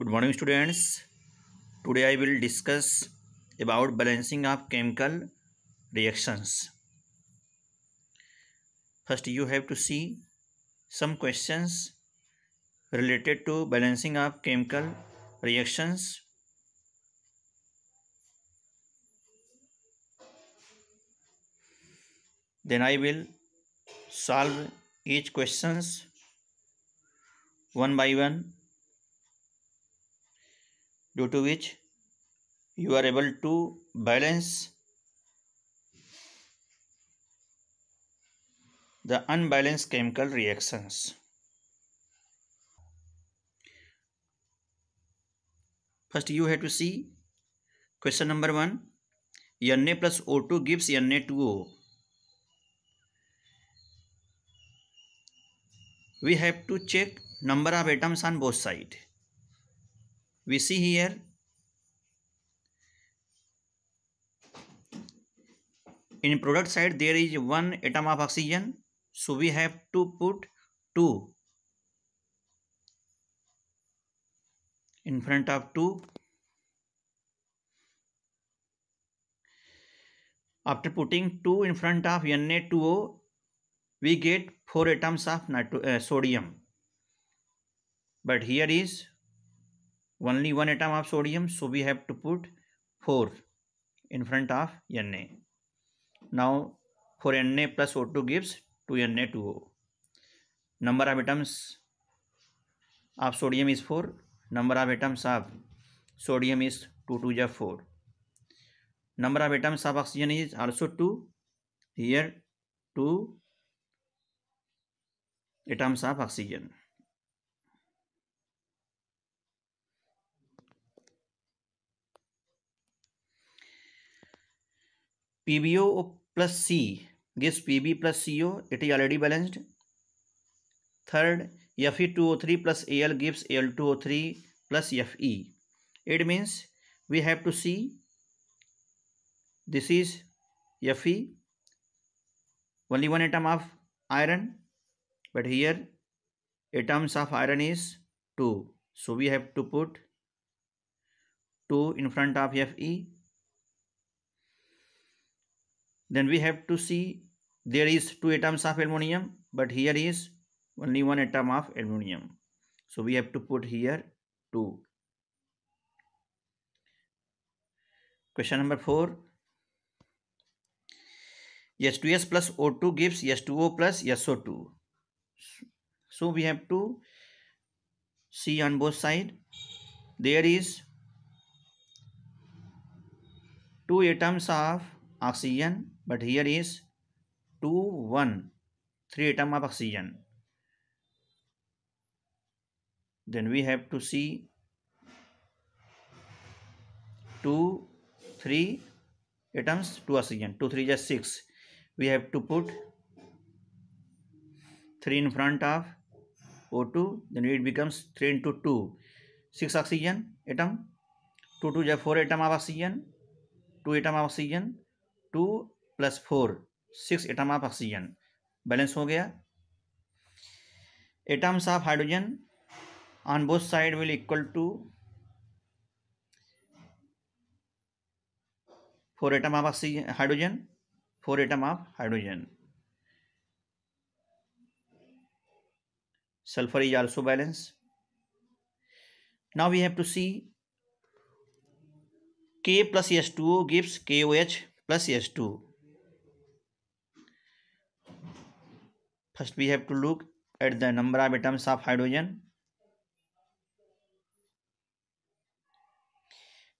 good morning students today i will discuss about balancing of chemical reactions first you have to see some questions related to balancing of chemical reactions then i will solve each questions one by one due to which you are able to balance the unbalanced chemical reactions. First you have to see question number 1 Na plus O2 gives Na2O. We have to check number of atoms on both side. we see here in product side there is one atom of oxygen so we have to put 2 in front of 2 after putting 2 in front of Na2O we get 4 atoms of uh, sodium but here is only one atom of sodium so we have to put 4 in front of Na. Now 4 Na plus O2 gives 2 Na2O. Number of atoms of sodium is 4. Number of atoms of sodium is 2 2 ja 4. Number of atoms of oxygen is also 2. Here 2 atoms of oxygen. P B O plus C P B plus C O it is already balanced third F E two O three plus A L gives A L two O three plus F E it means we have to see this is F E only one atom of iron but here atoms of iron is two so we have to put two in front of F E then we have to see there is two atoms of aluminum but here is only one atom of aluminum so we have to put here 2 question number 4 H2S plus O2 gives H2O plus SO2 so we have to see on both side there is two atoms of oxygen but here is 2 1 3 atom of oxygen then we have to see 2 3 atoms 2 oxygen 2 3 is 6 we have to put 3 in front of O2 then it becomes 3 into 2 6 oxygen atom 2 2 is 4 atom of oxygen 2 atom of oxygen 2 plus four six atom of oxygen balance हो गया atoms of hydrogen on both side will equal to four atom of oxygen hydrogen four atom of hydrogen sulphur is balance now we have to see K plus S two gives K O H plus S two first we have to look at the number of atoms of hydrogen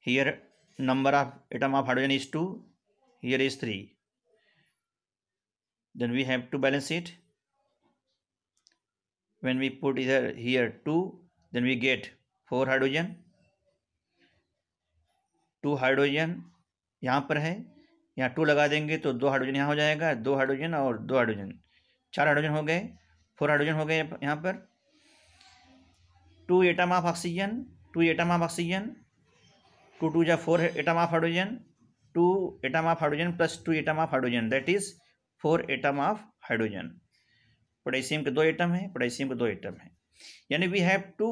here number of atom of hydrogen is 2 here is 3 then we have to balance it when we put either here 2 then we get 4 hydrogen 2 hydrogen यहाँ पर है यहाँ to लगा देंगे तो दो hydrogen यहाँ हो जाएगा दो हाइड्रोजन और दो हाइड्रोजन चार हाइड्रोजन हो गए फोर हाइड्रोजन हो गए यहाँ पर two atom of oxygen two atom of oxygen two two या four atom of hydrogen two atom of hydrogen plus two atom of hydrogen that is four atom of hydrogen potassium के दो atom है potassium के दो atom है यानी we have to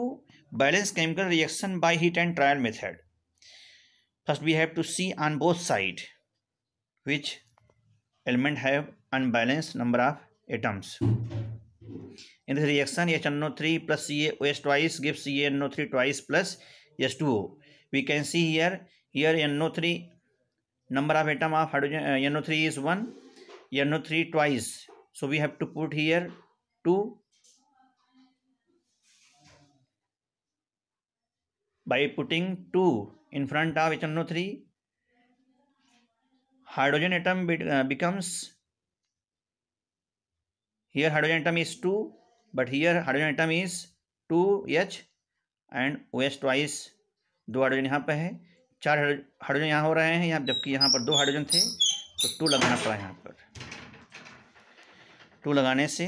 balance chemical reaction by hit and trial method first we have to see on both side which element have unbalance number of atoms in this reaction H N O three plus C S twice give C N O three twice plus S two O we can see here here N O three number of atom of hydrogen N O three is one N O three twice so we have to put here two by putting two in front of H N O three hydrogen atom becomes here hydrogen atom is 2 but here hydrogen atom is 2h and O S twice दो hydrogen यहाँ पर है चार hydrogen यहाँ हो रहे हैं यहाँ जबकि यहाँ पर दो हाइड्रोजन थे तो टू लगाना पड़ा यहाँ पर टू लगाने से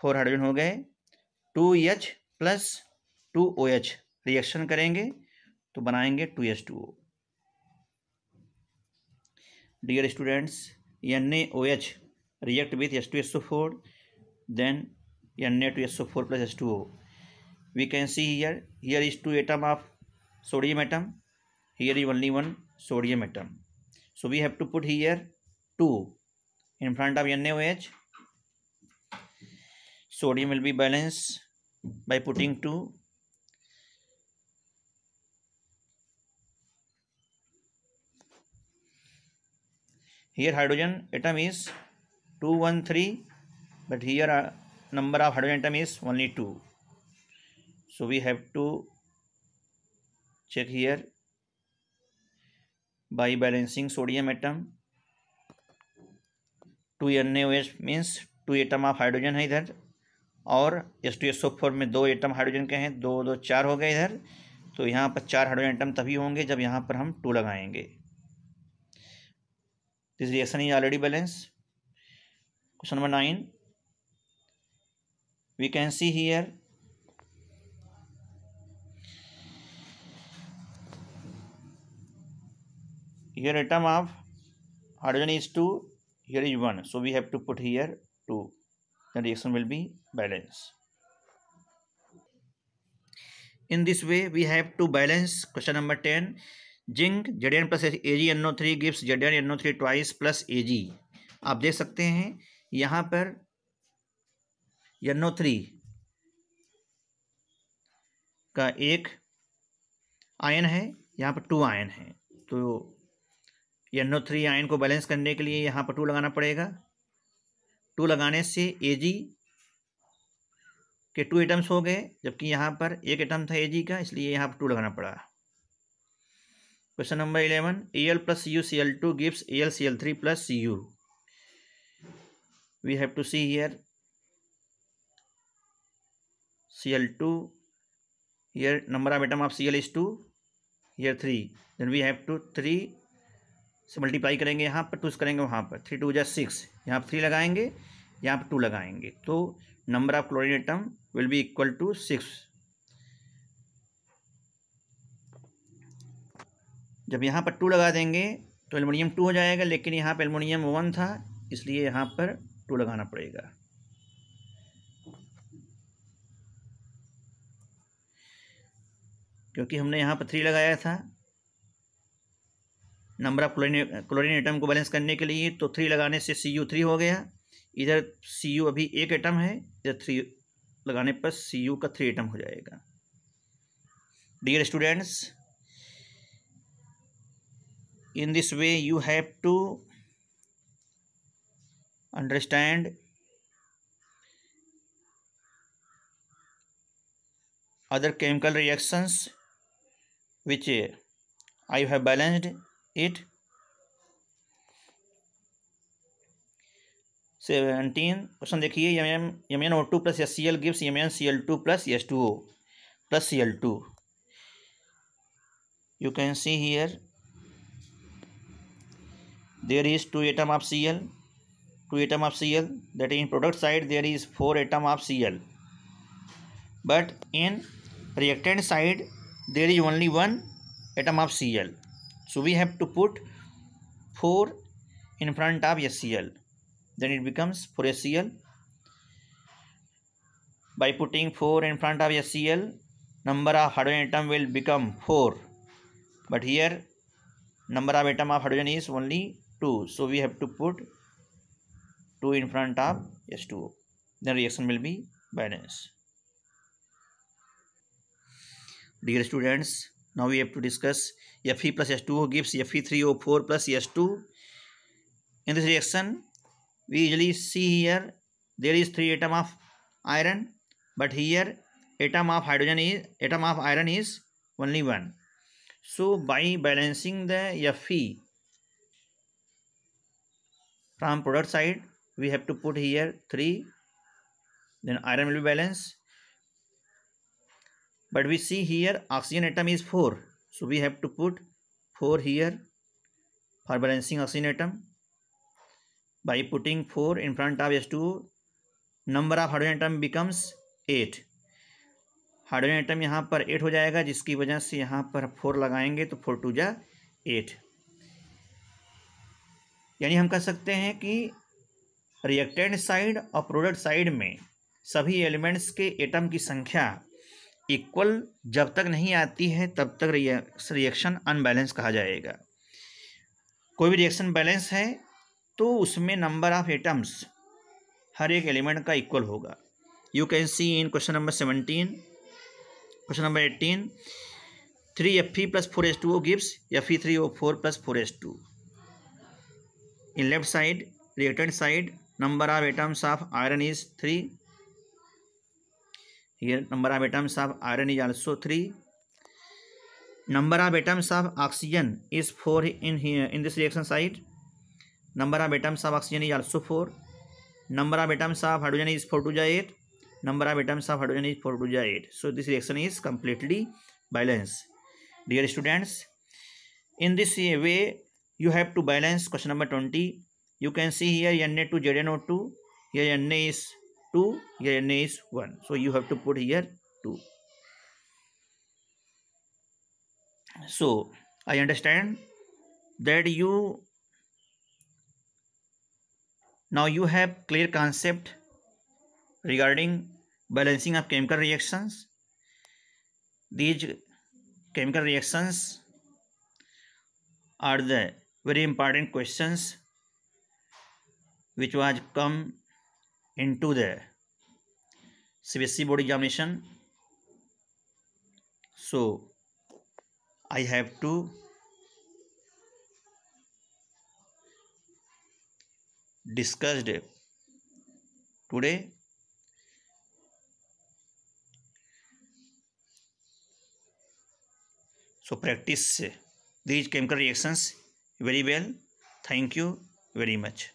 फोर हाइड्रोजन हो गए two H plus two O H reaction करेंगे तो बनाएंगे two H two O dear students N A O H react with H two S two four then Na2SO4 plus H2O. We can see here, here is two atom of sodium atom, here is only one sodium atom. So we have to put here 2 in front of NaOH. Sodium will be balanced by putting 2 here hydrogen atom is 213 but here uh, number of hydrogen atom is only 2 so we have to check here by balancing sodium atom 2 NaOH means 2 atom of hydrogen hai idhar और S two S O four में दो atom hydrogen के हैं दो दो चार हो गए इधर तो यहाँ पर चार हाइड्रोजन एटम तभी होंगे जब यहाँ पर हम टू लगाएंगे this reaction is already balance question number nine we can see here here atom of hydrogen is 2 here is 1 so we have to put here 2 the reaction will be balanced in this way we have to balance question number 10 zinc Z N plus AG N O three gives Z N N O three twice plus AG आप देख सकते हैं यहाँ पर three का एक ion है यहाँ पर टू आयन है तो यन्नो थ्री आयन को बैलेंस करने के लिए यहाँ पर टू लगाना पड़ेगा टू लगाने से ए जी के टू एटम्स हो गए जबकि यहाँ पर एक एटम था ए जी का इसलिए यहाँ पर टू लगाना पड़ा question number eleven A L plus U C L two gives A L C L three plus C U we have to see here C L two number of of of C L is two here three then we have two three से multiply करेंगे यहाँ पर टूज करेंगे वहाँ पर three to या six यहाँ पर थ्री लगाएंगे यहाँ पर टू लगाएंगे तो number of chlorine atom will be equal to six जब यहाँ पर टू लगा देंगे तो एलमोनियम टू हो जाएगा लेकिन यहाँ पर एलमोनियम वन था इसलिए यहाँ पर टू लगाना पड़ेगा क्योंकि हमने यहाँ पर थ्री लगाया था number of chlorine chlorine atom को बैलेंस करने के लिए तो थ्री लगाने से सी यू थ्री हो गया इधर सी यू अभी एक एटम है इधर थ्री लगाने पर सी यू का थ्री एटम हो जाएगा dear students in this way you have to understand other chemical reactions which uh, I have balanced it seventeen question देखिए M M M N O two plus S C L gives M N C L two plus S two O plus C L two you can see here there is two atom of C L two atom of C L that in product side there is four atom of C L but in reactant side there is only one atom of Cl. So we have to put 4 in front of HCl. Then it becomes 4HCl. By putting 4 in front of HCl, number of hydrogen atom will become 4. But here, number of atom of hydrogen is only 2. So we have to put 2 in front of H2O. Then reaction will be balanced. Dear students, now we have to discuss Fe plus H2O gives Fe3O4 plus H2. In this reaction, we usually see here there is 3 atom of iron, but here atom of hydrogen is atom of iron is only one. So by balancing the Fe from product side, we have to put here 3, then iron will be balanced but we see here oxygen atom is 4 so we have to put 4 here for balancing oxygen atom by putting 4 in front of H2O number of hydrogen atom becomes 8 hydrogen atom yahan par eight ho jayega jiski wajah se yahan par four lagayenge to four two ja eight यानी हम कह सकते हैं कि reactant side और product side में सभी elements के एटम की संख्या इक्वल जब तक नहीं आती है तब तक रिएक्शन अनबैलेंस कहा जाएगा कोई भी रिएक्शन बैलेंस है तो उसमें नंबर ऑफ एटम्स हर एक एलिमेंट का इक्वल होगा you can see in question number seventeen question number eighteen three F E plus four S two O gives F E three O four plus four S two in left side reactant side number of atoms of iron is three here number of atoms of iron is also 3 number of atoms of oxygen is 4 in here in this reaction site number of atoms of oxygen is also 4 number of atoms of hydrogen is 4 to 8 number of atoms of hydrogen is 4 to 8 so this reaction is completely balanced dear students in this way you have to balance question number 20 you can see here na2 zno2 here na is 2 here na is 1 so you have to put here 2 so i understand that you now you have clear concept regarding balancing of chemical reactions these chemical reactions are the very important questions which was come into the CBSE board examination so I have to discussed today so practice these chemical reactions very well thank you very much